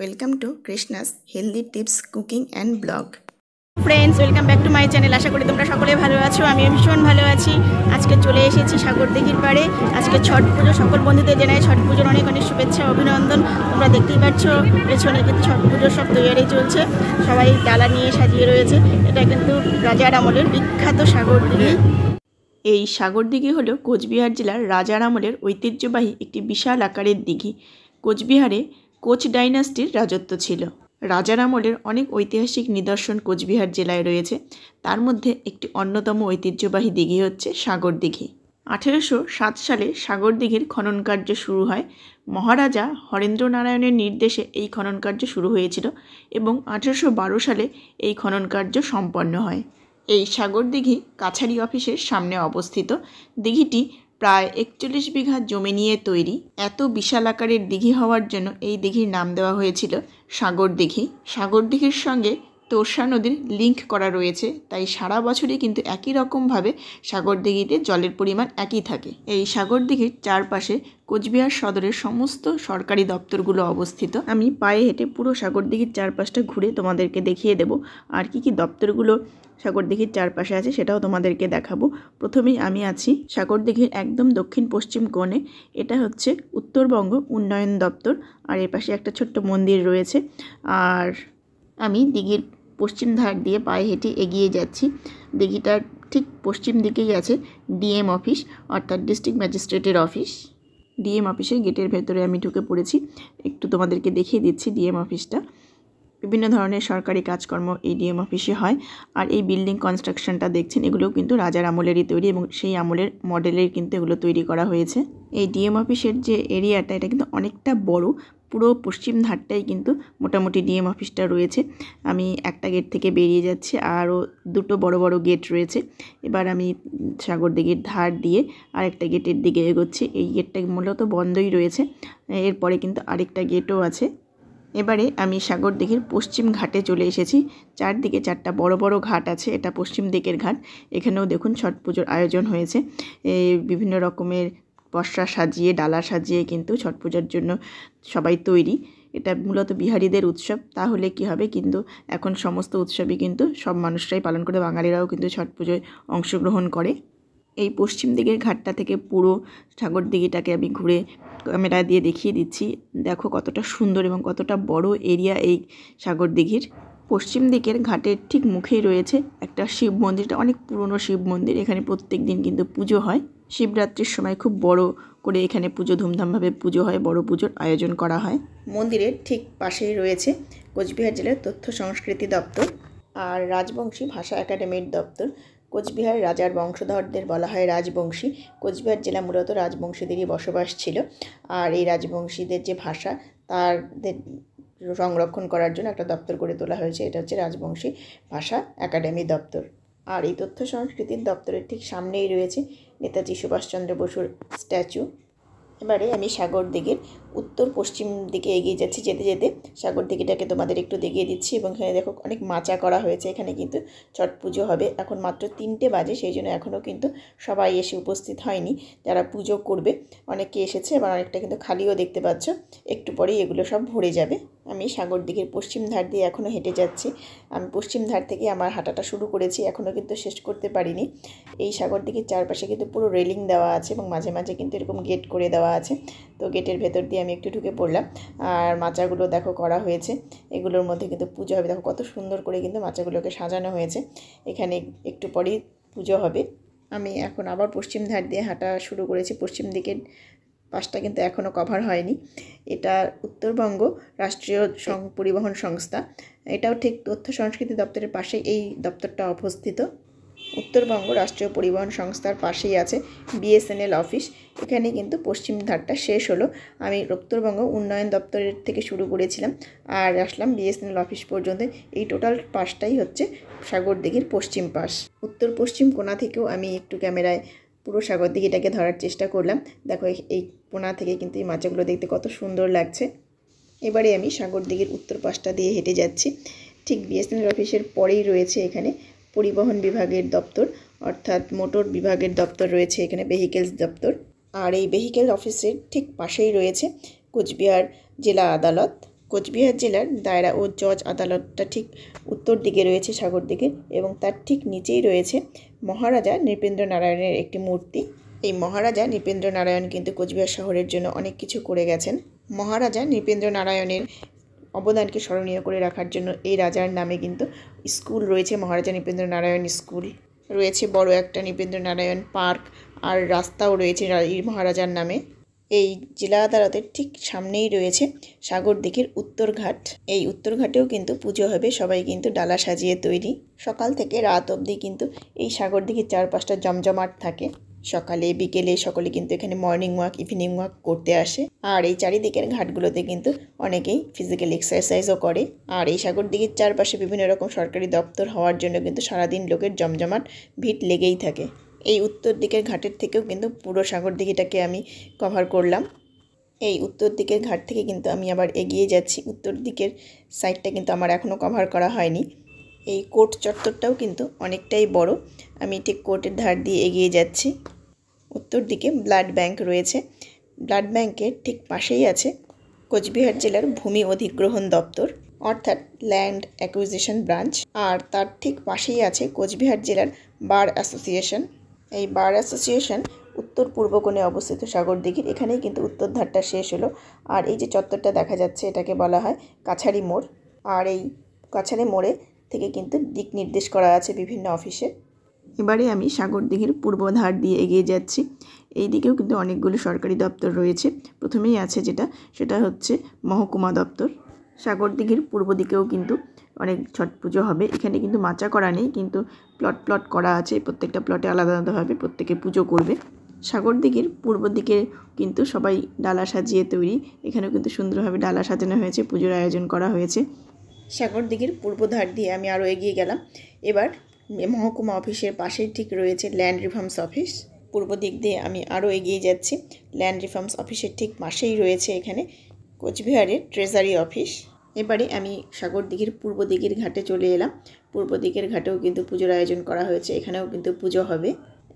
welcome to Krishna's healthy tips cooking and blog friends welcome back to my channel আশা করি তোমরা সকলে ভালো আছো আমিও ভীষণ ভালো আছি আজকে চলে এসেছি সাগর দিঘির পাড়ে আজকে ছট পুজো সকল বন্ধুদের জানাই ছট পুজোর অনেক অনেক শুভেচ্ছা অভিনন্দন তোমরা দেখতেই পাচ্ছ পেছনে কিন্তু ছট পুজো সব তৈরি চলছে সবাই ডালা নিয়ে সাজিয়ে রয়েছে এটা কিন্তু রাজার আমলের বিখ্যাত সাগর দিঘি এই সাগর দিঘি হলো কোচবিহার জেলার রাজার আমলের ঐতিহ্যবাহী একটি বিশাল আকারের দিঘি কোচবিহারে কোচ ডাইনাস্টির রাজত্ব ছিল রাজার আমলের অনেক ঐতিহাসিক নিদর্শন কোচবিহার জেলায় রয়েছে তার মধ্যে একটি অন্যতম ঐতিহ্যবাহী দিঘি হচ্ছে সাগর দিঘি আঠেরোশো সাত সালে সাগর দিঘির খনন কার্য শুরু হয় মহারাজা হরেন্দ্র নারায়ণের নির্দেশে এই খনন কার্য শুরু হয়েছিল এবং আঠেরোশো বারো সালে এই খনন কার্য সম্পন্ন হয় এই সাগর দিঘি কাছারি অফিসের সামনে অবস্থিত দিঘিটি প্রায় একচল্লিশ বিঘা জমি নিয়ে তৈরি এত বিশাল আকারের দিঘি হওয়ার জন্য এই দিঘির নাম দেওয়া হয়েছিল সাগর দিঘি সাগর দিঘির সঙ্গে তোর্ষা নদীর লিঙ্ক করা রয়েছে তাই সারা বছরই কিন্তু একই রকমভাবে সাগরদিঘিতে জলের পরিমাণ একই থাকে এই সাগরদিঘির চারপাশে কোচবিহার সদরের সমস্ত সরকারি দপ্তরগুলো অবস্থিত আমি পায়ে হেঁটে পুরো সাগরদিঘির চারপাশটা ঘুরে তোমাদেরকে দেখিয়ে দেব আর কি কি দপ্তরগুলো সাগরদিঘির চারপাশে আছে সেটাও তোমাদেরকে দেখাবো প্রথমেই আমি আছি সাগরদিঘির একদম দক্ষিণ পশ্চিম কোণে এটা হচ্ছে উত্তরবঙ্গ উন্নয়ন দপ্তর আর এর পাশে একটা ছোট্ট মন্দির রয়েছে আর আমি দিঘির পশ্চিম ধার দিয়ে পায়ে হেঁটে এগিয়ে যাচ্ছি দিঘিটার ঠিক পশ্চিম দিকেই আছে ডিএম অফিস অর্থাৎ ডিস্ট্রিক্ট ম্যাজিস্ট্রেটের অফিস ডিএম অফিসের গেটের ভেতরে আমি ঢুকে পড়েছি একটু তোমাদেরকে দেখিয়ে দিচ্ছি ডিএম অফিসটা বিভিন্ন ধরনের সরকারি কাজকর্ম এই ডিএম অফিসে হয় আর এই বিল্ডিং কনস্ট্রাকশনটা দেখছেন এগুলোও কিন্তু রাজার আমলেরই তৈরি এবং সেই আমলের মডেলের কিন্তু এগুলো তৈরি করা হয়েছে এই ডিএম অফিসের যে এরিয়াটা এটা কিন্তু অনেকটা বড় পুরো পশ্চিম ধারটাই কিন্তু মোটামুটি ডিএম অফিসটা রয়েছে আমি একটা গেট থেকে বেরিয়ে যাচ্ছি আরও দুটো বড় বড় গেট রয়েছে এবার আমি সাগরদিঘির ধার দিয়ে আরেকটা গেটের দিকে এগোচ্ছি এই গেটটা মূলত বন্ধই রয়েছে এরপরে কিন্তু আরেকটা গেটও আছে এবারে আমি সাগর দিঘির পশ্চিম ঘাটে চলে এসেছি চারদিকে চারটা বড় বড় ঘাট আছে এটা পশ্চিম দিকের ঘাট এখানেও দেখুন ছট পুজোর আয়োজন হয়েছে বিভিন্ন রকমের বর্ষা সাজিয়ে ডালা সাজিয়ে কিন্তু ছট পূজার জন্য সবাই তৈরি এটা মূলত বিহারিদের উৎসব তাহলে কি হবে কিন্তু এখন সমস্ত উৎসবই কিন্তু সব মানুষরাই পালন করে বাঙালিরাও কিন্তু ছট পুজোয় অংশগ্রহণ করে এই পশ্চিম দিকের ঘাটটা থেকে পুরো সাগর দিঘিটাকে আমি ঘুরে ক্যামেরা দিয়ে দেখিয়ে দিচ্ছি দেখো কতটা সুন্দর এবং কতটা বড় এরিয়া এই সাগর দিঘির পশ্চিম দিকের ঘাটের ঠিক মুখেই রয়েছে একটা শিব মন্দিরটা অনেক পুরনো শিব মন্দির এখানে প্রত্যেক দিন কিন্তু পুজো হয় শিবরাত্রির সময় খুব বড় করে এখানে পুজো ধুমধামভাবে পুজো হয় বড় পুজোর আয়োজন করা হয় মন্দিরের ঠিক পাশেই রয়েছে কোচবিহার জেলার তথ্য সংস্কৃতি দপ্তর আর রাজবংশী ভাষা একাডেমির দপ্তর কোচবিহার রাজার বংশধরদের বলা হয় রাজবংশী কোচবিহার জেলা মূলত রাজবংশীদেরই বসবাস ছিল আর এই রাজবংশীদের যে ভাষা তাদের সংরক্ষণ করার জন্য একটা দপ্তর গড়ে তোলা হয়েছে এটা হচ্ছে রাজবংশী ভাষা একাডেমি দপ্তর আর এই তথ্য সংস্কৃতির দপ্তরের ঠিক সামনেই রয়েছে নেতাজি সুভাষচন্দ্র বসুর স্ট্যাচু এবারে আমি সাগর দিঘির উত্তর পশ্চিম দিকে এগিয়ে যাচ্ছি যেতে যেতে সাগর দিঘিটাকে তোমাদের একটু দেখিয়ে দিচ্ছি এবং এখানে দেখো অনেক মাচা করা হয়েছে এখানে কিন্তু ছট পুজো হবে এখন মাত্র তিনটে বাজে সেই জন্য এখনও কিন্তু সবাই এসে উপস্থিত হয়নি যারা পুজো করবে অনেকে এসেছে এবার অনেকটা কিন্তু খালিও দেখতে পাচ্ছ একটু পরেই এগুলো সব ভরে যাবে আমি সাগর দিকের পশ্চিম ধার দিয়ে এখনও হেঁটে যাচ্ছি আমি পশ্চিম ধার থেকে আমার হাঁটাটা শুরু করেছি এখনও কিন্তু শেষ করতে পারিনি এই সাগর দিকের চারপাশে কিন্তু পুরো রেলিং দেওয়া আছে এবং মাঝে মাঝে কিন্তু এরকম গেট করে দেওয়া আছে তো গেটের ভেতর দিয়ে আমি একটু ঢুকে পড়লাম আর মাচাগুলো দেখো করা হয়েছে এগুলোর মধ্যে কিন্তু পুজো হবে দেখো কত সুন্দর করে কিন্তু মাচাগুলোকে সাজানো হয়েছে এখানে একটু পরেই পুজো হবে আমি এখন আবার পশ্চিম ধার দিয়ে হাঁটা শুরু করেছি পশ্চিম দিকের পাশটা কিন্তু এখনও কভার হয়নি এটা উত্তরবঙ্গ রাষ্ট্রীয় পরিবহন সংস্থা এটাও ঠিক তথ্য সংস্কৃতি দপ্তরের পাশে এই দপ্তরটা অবস্থিত উত্তরবঙ্গ রাষ্ট্রীয় পরিবহন সংস্থার পাশেই আছে বিএসএনএল অফিস এখানে কিন্তু পশ্চিম ধারটা শেষ হলো আমি উত্তরবঙ্গ উন্নয়ন দপ্তরের থেকে শুরু করেছিলাম আর আসলাম বিএসএনএল অফিস পর্যন্ত এই টোটাল পাশটাই হচ্ছে সাগরদিঘির পশ্চিম পাশ উত্তর পশ্চিম কোণা থেকেও আমি একটু ক্যামেরায় পুরো সাগর দিকে এটাকে ধরার চেষ্টা করলাম দেখো এই পোনা থেকে কিন্তু এই মাছগুলো দেখতে কত সুন্দর লাগছে এবারে আমি সাগর দিকের উত্তর পাশটা দিয়ে হেঁটে যাচ্ছি ঠিক বিএসএনএল অফিসের পরেই রয়েছে এখানে পরিবহন বিভাগের দপ্তর অর্থাৎ মোটর বিভাগের দপ্তর রয়েছে এখানে ভেহিকেলস দপ্তর আর এই ভেহিকেল অফিসের ঠিক পাশেই রয়েছে কোচবিহার জেলা আদালত কোচবিহার জেলার দায়রা ও জজ আদালতটা ঠিক উত্তর দিকে রয়েছে সাগর দিকে এবং তার ঠিক নিচেই রয়েছে মহারাজা নৃপেন্দ্র নারায়ণের একটি মূর্তি এই মহারাজা নৃপেন্দ্র নারায়ণ কিন্তু কোচবিহার শহরের জন্য অনেক কিছু করে গেছেন মহারাজা নৃপেন্দ্র নারায়ণের অবদানকে স্মরণীয় করে রাখার জন্য এই রাজার নামে কিন্তু স্কুল রয়েছে মহারাজা নৃপেন্দ্র নারায়ণ স্কুল রয়েছে বড় একটা নৃপেন্দ্র নারায়ণ পার্ক আর রাস্তাও রয়েছে মহারাজার নামে এই জেলা আদালতের ঠিক সামনেই রয়েছে সাগর দিকের উত্তরঘাট এই উত্তরঘাটেও কিন্তু পুজো হবে সবাই কিন্তু ডালা সাজিয়ে তৈরি সকাল থেকে রাত অবধি কিন্তু এই সাগর দিকে চারপাশটা জমজমাট থাকে সকালে বিকেলে সকলে কিন্তু এখানে মর্নিং ওয়াক ইভিনিং ওয়াক করতে আসে আর এই চারিদিকের ঘাটগুলোতে কিন্তু অনেকেই ফিজিক্যাল এক্সারসাইজও করে আর এই সাগর দিকের চারপাশে বিভিন্ন রকম সরকারি দপ্তর হওয়ার জন্য কিন্তু সারাদিন লোকের জমজমাট ভিড় লেগেই থাকে এই উত্তর দিকের ঘাটের থেকেও কিন্তু পুরো সাগর দিঘিটাকে আমি কভার করলাম এই উত্তর দিকের ঘাট থেকে কিন্তু আমি আবার এগিয়ে যাচ্ছি উত্তর দিকের সাইডটা কিন্তু আমার এখনও কভার করা হয়নি এই কোর্ট চত্বরটাও কিন্তু অনেকটাই বড় আমি ঠিক কোর্টের ধার দিয়ে এগিয়ে যাচ্ছি উত্তর দিকে ব্লাড ব্যাংক রয়েছে ব্লাড ব্যাংকের ঠিক পাশেই আছে কোচবিহার জেলার ভূমি অধিগ্রহণ দপ্তর অর্থাৎ ল্যান্ড অ্যাকুইজিশন ব্রাঞ্চ আর তার ঠিক পাশেই আছে কোচবিহার জেলার বার অ্যাসোসিয়েশন এই বার অ্যাসোসিয়েশন উত্তর পূর্ব কোণে অবস্থিত সাগরদিঘির এখানেই কিন্তু উত্তর ধারটা শেষ হলো আর এই যে চত্বরটা দেখা যাচ্ছে এটাকে বলা হয় কাছারি মোড় আর এই কাছারি মোড়ে থেকে কিন্তু দিক নির্দেশ করা আছে বিভিন্ন অফিসে এবারে আমি সাগরদিঘির পূর্ব ধার দিয়ে এগিয়ে যাচ্ছি এই দিকেও কিন্তু অনেকগুলো সরকারি দপ্তর রয়েছে প্রথমেই আছে যেটা সেটা হচ্ছে মহকুমা দপ্তর সাগর দিঘির পূর্ব দিকেও কিন্তু অনেক ছট পুজো হবে এখানে কিন্তু মাচা করা নেই কিন্তু প্লট প্লট করা আছে প্রত্যেকটা প্লটে আলাদা আলাদাভাবে প্রত্যেকে পুজো করবে সাগর দিঘির পূর্ব দিকে কিন্তু সবাই ডালা সাজিয়ে তৈরি এখানেও কিন্তু সুন্দরভাবে ডালা সাজানো হয়েছে পুজোর আয়োজন করা হয়েছে সাগর দিঘির পূর্ব ধার দিয়ে আমি আরও এগিয়ে গেলাম এবার মহকুমা অফিসের পাশেই ঠিক রয়েছে ল্যান্ড রিফর্মস অফিস পূর্ব দিক দিয়ে আমি আরও এগিয়ে যাচ্ছি ল্যান্ড রিফর্মস অফিসের ঠিক পাশেই রয়েছে এখানে কোচবিহারের ট্রেজারি অফিস এবারে আমি সাগর দিঘির পূর্ব দিঘির ঘাটে চলে এলাম পূর্ব দিকের ঘাটেও কিন্তু পুজোর আয়োজন করা হয়েছে এখানেও কিন্তু পুজো হবে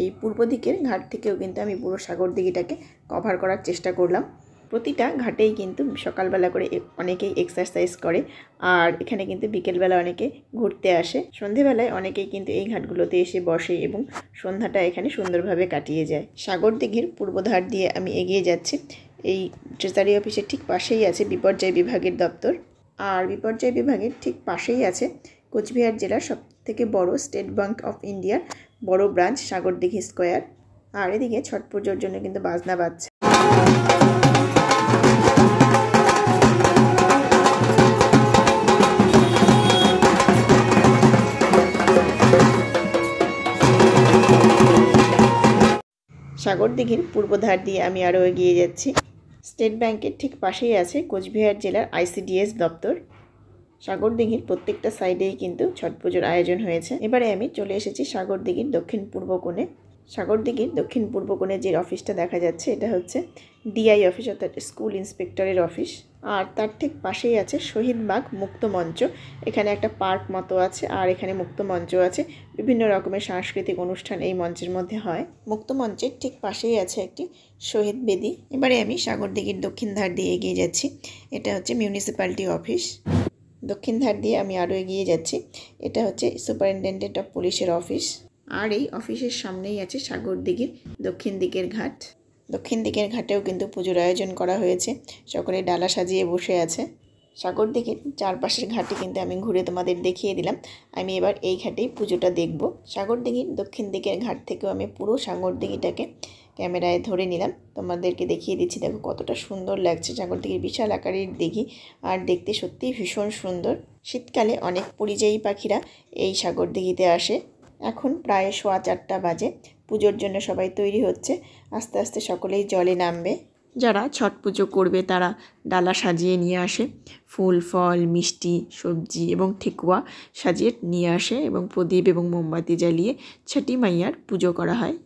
এই পূর্ব দিকের ঘাট থেকেও কিন্তু আমি পুরো সাগর দিঘিটাকে কভার করার চেষ্টা করলাম প্রতিটা ঘাটেই কিন্তু সকালবেলা করে অনেকেই এক্সারসাইজ করে আর এখানে কিন্তু বিকেলবেলা অনেকে ঘুরতে আসে সন্ধেবেলায় অনেকেই কিন্তু এই ঘাটগুলোতে এসে বসে এবং সন্ধ্যাটা এখানে সুন্দরভাবে কাটিয়ে যায় সাগর দিঘির পূর্বধার দিয়ে আমি এগিয়ে যাচ্ছি এই ট্রেজারি অফিসের ঠিক পাশেই আছে বিপর্যয় বিভাগের দপ্তর আর বিপর্যয় বিভাগের ঠিক পাশেই আছে কোচবিহার জেলার সব থেকে বড় স্টেট ব্যাঙ্ক অফ ইন্ডিয়ার বড় ব্রাঞ্চ সাগরদিঘি স্কোয়ার আর এদিকে ছট পুজোর জন্য কিন্তু বাজনা বাজছে সাগর দিঘির পূর্বধার দিয়ে আমি আরও এগিয়ে যাচ্ছি স্টেট ব্যাংকের ঠিক পাশেই আছে কোচবিহার জেলার আইসিডিএস দপ্তর সাগরদিঘির প্রত্যেকটা সাইডেই কিন্তু ছট পুজোর আয়োজন হয়েছে এবারে আমি চলে এসেছি সাগরদিঘির দক্ষিণ পূর্ব কোণে সাগরদিঘির দক্ষিণ পূর্ব কোণে যে অফিসটা দেখা যাচ্ছে এটা হচ্ছে ডিআই অফিস অর্থাৎ স্কুল ইন্সপেক্টরের অফিস আর তার ঠিক পাশেই আছে শহীদবাগ মুক্ত মঞ্চ এখানে একটা পার্ক মতো আছে আর এখানে মুক্ত মঞ্চ আছে বিভিন্ন রকমের সাংস্কৃতিক অনুষ্ঠান এই মঞ্চের মধ্যে হয় মুক্ত মঞ্চের ঠিক পাশেই আছে একটি শহীদ বেদি এবারে আমি সাগরদিঘির দক্ষিণ ধার দিয়ে এগিয়ে যাচ্ছি এটা হচ্ছে মিউনিসিপ্যালিটি অফিস দক্ষিণ ধার দিয়ে আমি আরও এগিয়ে যাচ্ছি এটা হচ্ছে সুপারিনটেন্ডেন্ট অফ পুলিশের অফিস আর এই অফিসের সামনেই আছে সাগরদিঘির দক্ষিণ দিকের ঘাট দক্ষিণ দিকের ঘাটেও কিন্তু পুজোর আয়োজন করা হয়েছে সকলে ডালা সাজিয়ে বসে আছে সাগর দিকের চারপাশের ঘাটে কিন্তু আমি ঘুরে তোমাদের দেখিয়ে দিলাম আমি এবার এই ঘাটেই পুজোটা দেখব সাগর দিঘির দক্ষিণ দিকের ঘাট থেকেও আমি পুরো সাগর দিঘিটাকে ক্যামেরায় ধরে নিলাম তোমাদেরকে দেখিয়ে দিচ্ছি দেখো কতটা সুন্দর লাগছে সাগর দিঘির বিশাল আকারের দিঘি আর দেখতে সত্যিই ভীষণ সুন্দর শীতকালে অনেক পরিযায়ী পাখিরা এই সাগর দিঘিতে আসে এখন প্রায় সোয়া চারটা বাজে পুজোর জন্য সবাই তৈরি হচ্ছে আস্তে আস্তে সকলেই জলে নামবে যারা ছট পুজো করবে তারা ডালা সাজিয়ে নিয়ে আসে ফুল ফল মিষ্টি সবজি এবং ঠেকুয়া সাজিয়ে নিয়ে আসে এবং প্রদীপ এবং মোমবাতি জ্বালিয়ে ছটি মাইয়ার পুজো করা হয়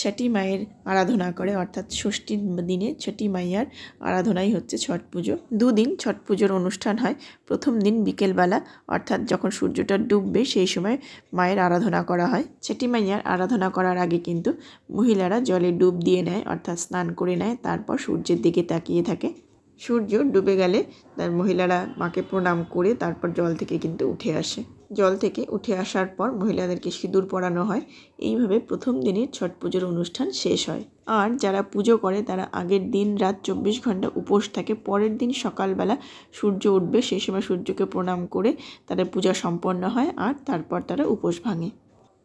ছটি মায়ের আরাধনা করে অর্থাৎ ষষ্ঠীর দিনে ছটি মাইয়ার আরাধনাই হচ্ছে ছট পুজো দুদিন ছট পুজোর অনুষ্ঠান হয় প্রথম দিন বিকেলবেলা অর্থাৎ যখন সূর্যটা ডুববে সেই সময় মায়ের আরাধনা করা হয় ছটি মাইয়ার আরাধনা করার আগে কিন্তু মহিলারা জলে ডুব দিয়ে নেয় অর্থাৎ স্নান করে নেয় তারপর সূর্যের দিকে তাকিয়ে থাকে সূর্য ডুবে গেলে তার মহিলারা মাকে প্রণাম করে তারপর জল থেকে কিন্তু উঠে আসে জল থেকে উঠে আসার পর মহিলাদেরকে সিঁদুর পরানো হয় এইভাবে প্রথম দিনের ছট পুজোর অনুষ্ঠান শেষ হয় আর যারা পুজো করে তারা আগের দিন রাত চব্বিশ ঘন্টা উপোস থাকে পরের দিন সকালবেলা সূর্য উঠবে সেই সময় সূর্যকে প্রণাম করে তাদের পূজা সম্পন্ন হয় আর তারপর তারা উপোস ভাঙে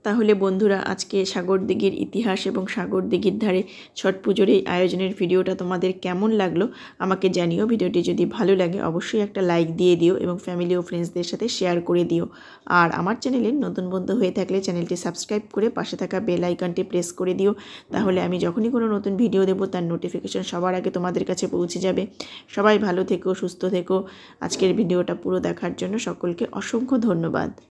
তাহলে বন্ধুরা আজকে সাগর দিঘির ইতিহাস এবং সাগর দিঘির ধারে ছট পুজোর এই আয়োজনের ভিডিওটা তোমাদের কেমন লাগলো আমাকে জানিও ভিডিওটি যদি ভালো লাগে অবশ্যই একটা লাইক দিয়ে দিও এবং ফ্যামিলি ও ফ্রেন্ডসদের সাথে শেয়ার করে দিও আর আমার চ্যানেলে নতুন বন্ধু হয়ে থাকলে চ্যানেলটি সাবস্ক্রাইব করে পাশে থাকা বেল আইকনটি প্রেস করে দিও তাহলে আমি যখনই কোনো নতুন ভিডিও দেবো তার নোটিফিকেশন সবার আগে তোমাদের কাছে পৌঁছে যাবে সবাই ভালো থেকো সুস্থ থেকো আজকের ভিডিওটা পুরো দেখার জন্য সকলকে অসংখ্য ধন্যবাদ